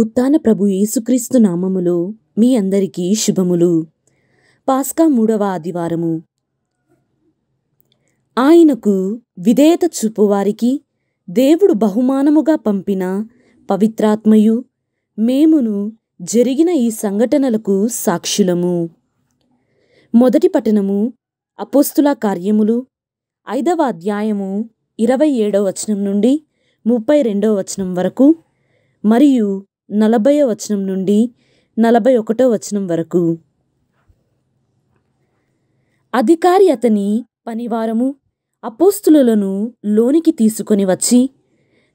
ఉత్తాన ప్రభు యేసుక్రీస్తు నామములో మీ అందరికీ శుభములు పాస్కా మూడవ ఆదివారము ఆయనకు విధేయత చూపువారికి దేవుడు బహుమానముగా పంపిన పవిత్రాత్మయు మేమును జరిగిన ఈ సంఘటనలకు సాక్షులము మొదటి పట్టణము అపోస్తుల కార్యములు ఐదవ అధ్యాయము ఇరవై ఏడవ వచనం నుండి ముప్పై రెండవ వచనం వరకు మరియు నలభైవ వచనం నుండి నలభై ఒకటో వచనం వరకు అధికారి అతని పనివారము అపోస్తులను లోనికి తీసుకొని వచ్చి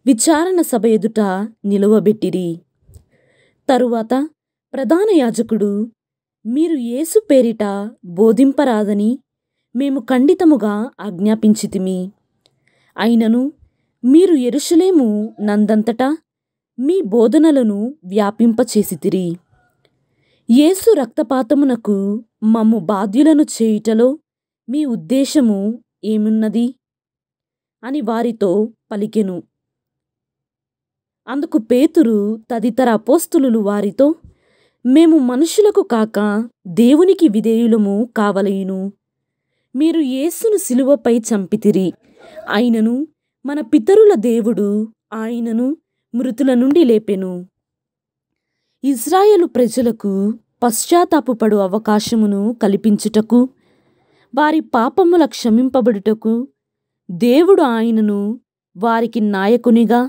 విచారణ సభ ఎదుట నిలువబెట్టిరి తరువాత ప్రధాన యాజకుడు మీరు యేసు పేరిట బోధింపరాదని మేము ఖండితముగా ఆజ్ఞాపించితిమి అయినను మీరు ఎరుషులేము నందంతటా మీ బోధనలను వ్యాపింపచేసితిరి యేసు రక్తపాతమునకు మమ్ము బాధ్యులను చేయుటలో మీ ఉద్దేశము ఏమున్నది అని వారితో పలికెను అందుకు పేతురు తదితర అపోస్తులు వారితో మేము మనుషులకు కాక దేవునికి విధేయులము కావలేను మీరు యేసును సిలువపై చంపితిరి అయినను మన పితరుల దేవుడు ఆయనను మృతుల నుండి లేపెను ఇజ్రాయేలు ప్రజలకు పశ్చాత్తాపడు అవకాశమును కల్పించుటకు వారి పాపముల క్షమింపబడుటకు దేవుడు ఆయనను వారికి నాయకునిగా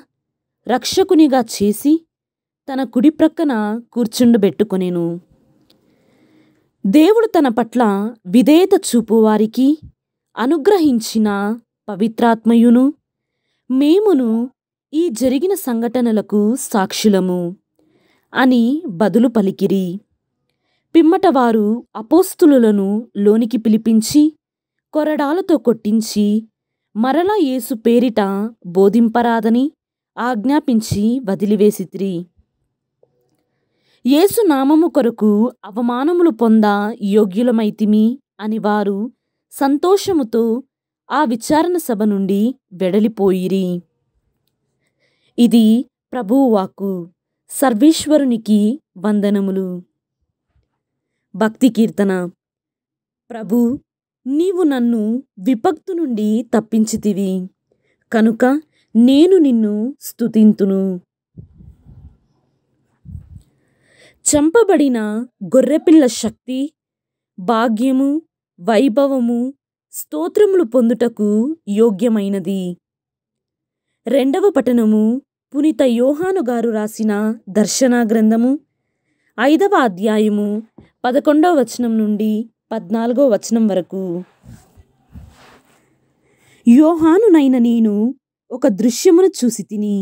రక్షకునిగా చేసి తన కుడి ప్రక్కన కూర్చుండబెట్టుకొనేను దేవుడు తన పట్ల విధేయత చూపు వారికి అనుగ్రహించిన పవిత్రాత్మయును మేమును ఈ జరిగిన సంఘటనలకు సాక్షులము అని బదులు పలికిరి పిమ్మటవారు అపోస్తులులను అపోస్తులను లోనికి పిలిపించి కొరడాలతో కొట్టించి మరలా యేసు పేరిట బోధింపరాదని ఆజ్ఞాపించి వదిలివేసిత్రి యేసు నామము కొరకు అవమానములు పొంద యోగ్యులమైతిమి అని వారు సంతోషముతో ఆ విచారణ సభ నుండి వెడలిపోయిరి ఇది ప్రభువాకు సర్వేశ్వరునికి వందనములు భక్తి కీర్తన ప్రభు నీవు నన్ను విపక్తు నుండి తప్పించితివి కనుక నేను నిన్ను స్తుతింతును చంపబడిన గొర్రెపిల్ల శక్తి భాగ్యము వైభవము స్తోత్రములు పొందుటకు యోగ్యమైనది రెండవ పఠనము పునీత యోహాను గారు రాసిన దర్శనా గ్రంథము ఐదవ అధ్యాయము పదకొండవ వచనం నుండి పద్నాలుగో వచనం వరకు యోహానునైన నేను ఒక దృశ్యమును చూసి తిని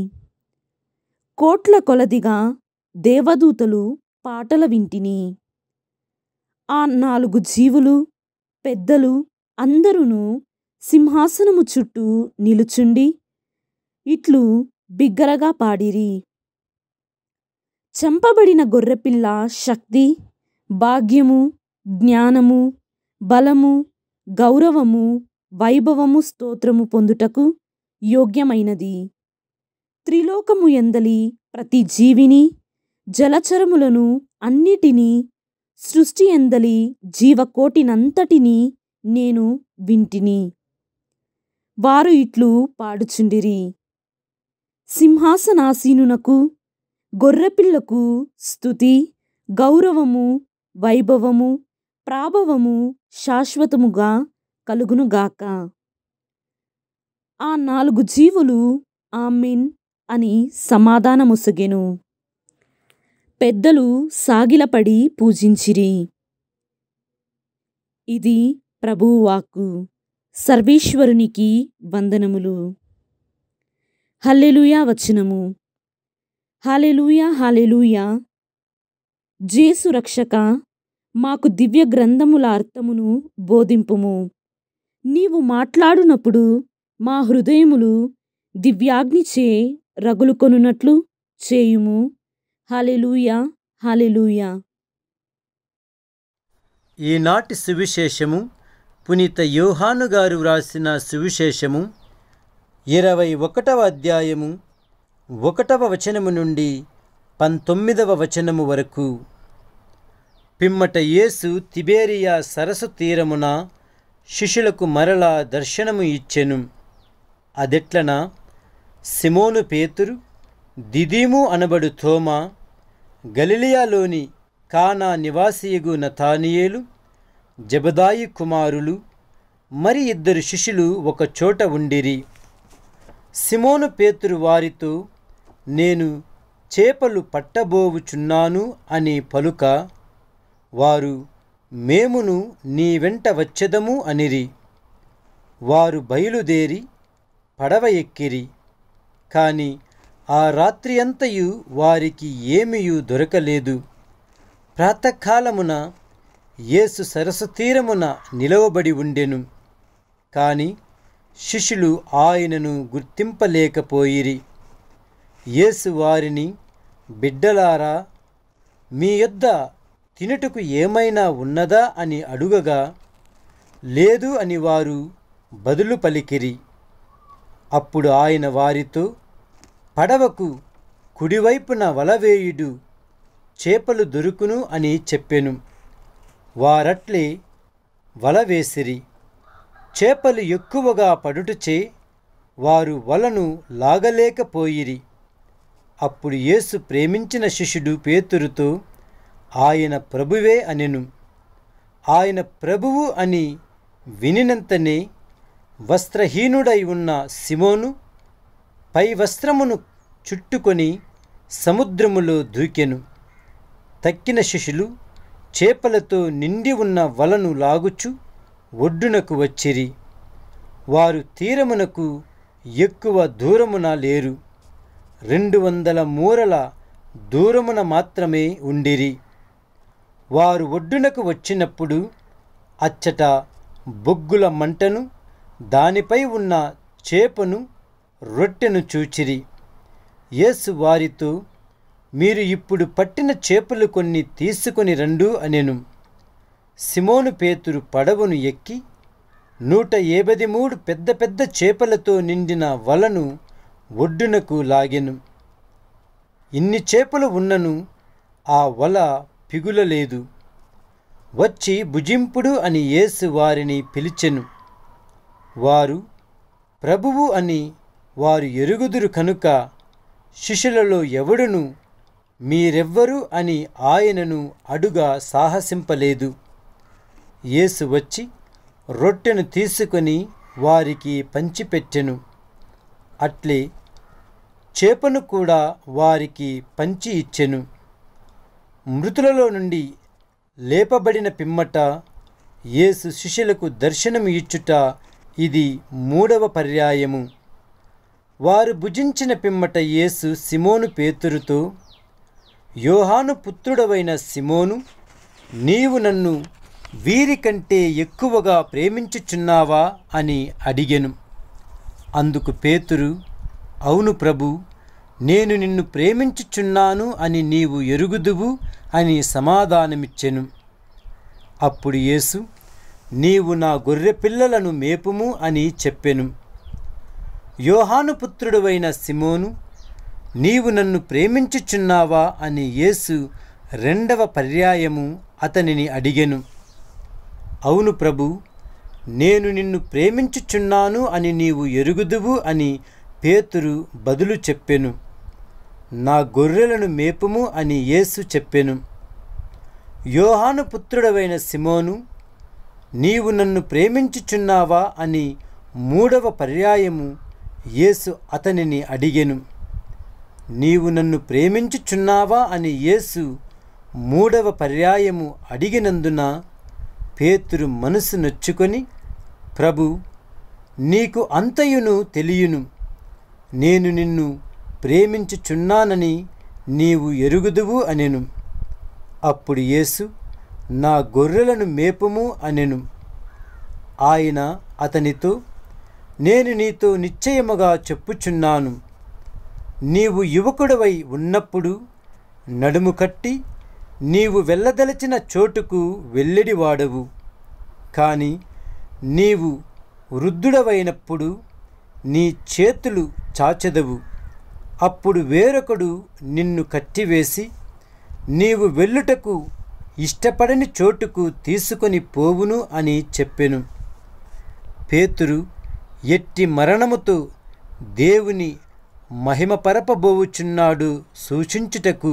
కోట్ల కొలదిగా దేవదూతలు పాటల వింటిని ఆ నాలుగు జీవులు పెద్దలు అందరూ సింహాసనము చుట్టూ నిలుచుండి ఇట్లు బిగ్గరగా పాడిరి చంపబడిన గొర్రెపిల్ల శక్తి భాగ్యము జ్ఞానము బలము గౌరవము వైభవము స్తోత్రము పొందుటకు యోగ్యమైనది త్రిలోకము ఎందలి ప్రతి జీవిని జలచరములను అన్నిటినీ సృష్టి ఎందలి జీవకోటినంతటినీ నేను వింటిని వారు ఇట్లు పాడుచుండిరి సింహాసనాసీనునకు గొర్రెపిల్లకు స్థుతి గౌరవము వైభవము ప్రాభవము శాశ్వతముగా కలుగునుగాక ఆ నాలుగు జీవులు ఆమెన్ అని సమాధానముసగెను పెద్దలు సాగిలపడి పూజించిరి ఇది ప్రభువాక్కు సర్వేశ్వరునికి వందనములు హల్లెలుయా వచనము హాలెలూయా హాలెలూయా జేసు రక్షక మాకు దివ్య గ్రంథముల అర్థమును బోధింపుము నీవు మాట్లాడునప్పుడు మా హృదయములు దివ్యాగ్నిచే కొనున్నట్లు చేయుము హాలెలూయా హాలెలూయా ఈనాటి సువిశేషము పునీత యోహానుగారు గారు వ్రాసిన సువిశేషము ఇరవై ఒకటవ అధ్యాయము ఒకటవ వచనము నుండి పంతొమ్మిదవ వచనము వరకు పిమ్మట యేసు తిబేరియా సరస్సు తీరమున శిష్యులకు మరలా దర్శనము ఇచ్చెను అదెట్లన సిమోను పేతురు దిదీము అనబడు తోమా గలిలియాలోని కానా నివాసియగు నథానియేలు జబదాయి కుమారులు మరి ఇద్దరు శిష్యులు ఒక చోట ఉండిరి సిమోను పేతురు వారితో నేను చేపలు పట్టబోవుచున్నాను అని పలుక వారు మేమును నీ వెంట వచ్చెదము అనిరి వారు బయలుదేరి పడవ ఎక్కిరి కాని ఆ రాత్రి అంతయు వారికి ఏమీయూ దొరకలేదు ప్రాతకాలమున యేసు సరస్సు తీరమున నిలవబడి ఉండెను కానీ శిష్యులు ఆయనను గుర్తింపలేకపోయిరి యేసు వారిని బిడ్డలారా మీ యొద్ద తినుటకు ఏమైనా ఉన్నదా అని అడుగగా లేదు అని వారు బదులు పలికిరి అప్పుడు ఆయన వారితో పడవకు కుడివైపున వలవేయుడు చేపలు దొరుకును అని చెప్పెను వారట్లే వల వేసిరి చేపలు ఎక్కువగా పడుటచే వారు వలను లాగలేకపోయిరి అప్పుడు యేసు ప్రేమించిన శిష్యుడు పేతురుతో ఆయన ప్రభువే అనెను ఆయన ప్రభువు అని వినినంతనే వస్త్రహీనుడై ఉన్న సిమోను పై వస్త్రమును చుట్టుకొని సముద్రములో దూకెను తక్కిన శిష్యులు చేపలతో నిండి ఉన్న వలను లాగుచు ఒడ్డునకు వచ్చిరి వారు తీరమునకు ఎక్కువ దూరమున లేరు రెండు వందల మూరల దూరమున మాత్రమే ఉండిరి వారు ఒడ్డునకు వచ్చినప్పుడు అచ్చట బొగ్గుల మంటను దానిపై ఉన్న చేపను రొట్టెను చూచిరి యేసు వారితో మీరు ఇప్పుడు పట్టిన చేపలు కొన్ని తీసుకొని రండు అనెను సిమోను పేతురు పడవను ఎక్కి నూట ఏబది మూడు పెద్ద పెద్ద చేపలతో నిండిన వలను ఒడ్డునకు లాగెను ఇన్ని చేపలు ఉన్నను ఆ వల పిగులలేదు వచ్చి భుజింపుడు అని ఏసు వారిని పిలిచెను వారు ప్రభువు అని వారు ఎరుగుదురు కనుక శిష్యులలో ఎవడును మీరెవ్వరు అని ఆయనను అడుగా సాహసింపలేదు యేసు వచ్చి రొట్టెను తీసుకొని వారికి పంచిపెట్టెను అట్లే చేపను కూడా వారికి పంచి ఇచ్చెను మృతులలో నుండి లేపబడిన పిమ్మట యేసు శిష్యులకు దర్శనము ఇచ్చుట ఇది మూడవ పర్యాయము వారు భుజించిన పిమ్మట యేసు సిమోను పేతురుతో యోహాను పుత్రుడవైన సిమోను నీవు నన్ను వీరికంటే ఎక్కువగా ప్రేమించుచున్నావా అని అడిగెను అందుకు పేతురు అవును ప్రభు నేను నిన్ను ప్రేమించుచున్నాను అని నీవు ఎరుగుదువు అని సమాధానమిచ్చెను అప్పుడు యేసు నీవు నా గొర్రె పిల్లలను మేపుము అని చెప్పెను యోహాను పుత్రుడువైన సిమోను నీవు నన్ను ప్రేమించుచున్నావా అని యేసు రెండవ పర్యాయము అతనిని అడిగెను అవును ప్రభు నేను నిన్ను ప్రేమించుచున్నాను అని నీవు ఎరుగుదువు అని పేతురు బదులు చెప్పెను నా గొర్రెలను మేపుము అని యేసు చెప్పెను యోహాను పుత్రుడవైన సిమోను నీవు నన్ను ప్రేమించుచున్నావా అని మూడవ పర్యాయము యేసు అతనిని అడిగెను నీవు నన్ను ప్రేమించుచున్నావా అని యేసు మూడవ పర్యాయము అడిగినందున పేతురు మనసు నొచ్చుకొని ప్రభు నీకు అంతయును తెలియను నేను నిన్ను ప్రేమించుచున్నానని నీవు ఎరుగుదువు అనెను అప్పుడు యేసు నా గొర్రెలను మేపము అనెను ఆయన అతనితో నేను నీతో నిశ్చయముగా చెప్పుచున్నాను నీవు యువకుడవై ఉన్నప్పుడు నడుము కట్టి నీవు వెళ్ళదలిచిన చోటుకు వాడవు కానీ నీవు వృద్ధుడవైనప్పుడు నీ చేతులు చాచెదవు అప్పుడు వేరొకడు నిన్ను కట్టివేసి నీవు వెళ్ళుటకు ఇష్టపడని చోటుకు తీసుకొని పోవును అని చెప్పెను పేతురు ఎట్టి మరణముతో దేవుని మహిమపరపబోవుచున్నాడు సూచించుటకు